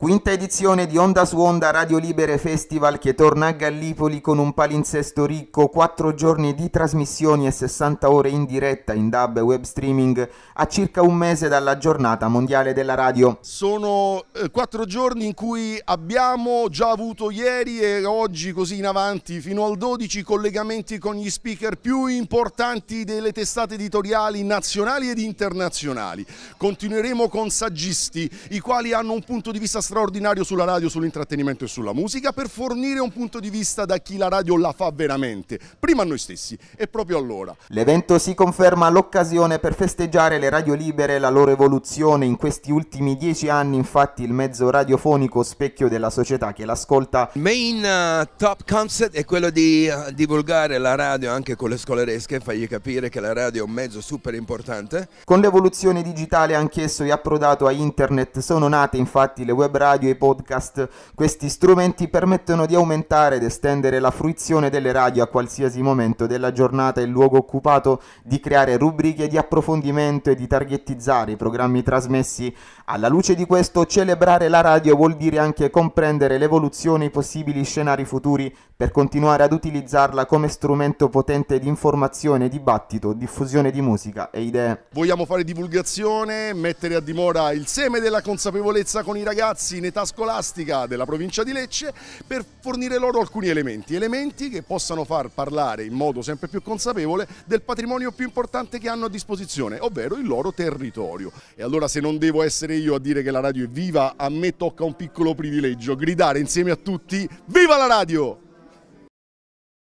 Quinta edizione di Onda su Onda Radio Libere Festival che torna a Gallipoli con un palinsesto ricco, 4 giorni di trasmissioni e 60 ore in diretta in DAB e web streaming a circa un mese dalla giornata mondiale della radio. Sono 4 eh, giorni in cui abbiamo già avuto ieri e oggi così in avanti fino al 12 collegamenti con gli speaker più importanti delle testate editoriali nazionali ed internazionali. Continueremo con saggisti i quali hanno un punto di vista straordinario sulla radio, sull'intrattenimento e sulla musica per fornire un punto di vista da chi la radio la fa veramente, prima a noi stessi e proprio allora. L'evento si conferma l'occasione per festeggiare le radio libere e la loro evoluzione. In questi ultimi dieci anni infatti il mezzo radiofonico specchio della società che l'ascolta... Il main uh, top concept è quello di uh, divulgare la radio anche con le scolaresche, fargli capire che la radio è un mezzo super importante. Con l'evoluzione digitale anch'esso è approdato a internet, sono nate infatti le web radio e i podcast. Questi strumenti permettono di aumentare ed estendere la fruizione delle radio a qualsiasi momento della giornata e luogo occupato, di creare rubriche di approfondimento e di targetizzare i programmi trasmessi. Alla luce di questo, celebrare la radio vuol dire anche comprendere l'evoluzione e i possibili scenari futuri per continuare ad utilizzarla come strumento potente di informazione, dibattito, diffusione di musica e idee. Vogliamo fare divulgazione, mettere a dimora il seme della consapevolezza con i ragazzi ragazzi in età scolastica della provincia di Lecce per fornire loro alcuni elementi, elementi che possano far parlare in modo sempre più consapevole del patrimonio più importante che hanno a disposizione, ovvero il loro territorio. E allora se non devo essere io a dire che la radio è viva, a me tocca un piccolo privilegio, gridare insieme a tutti Viva la radio!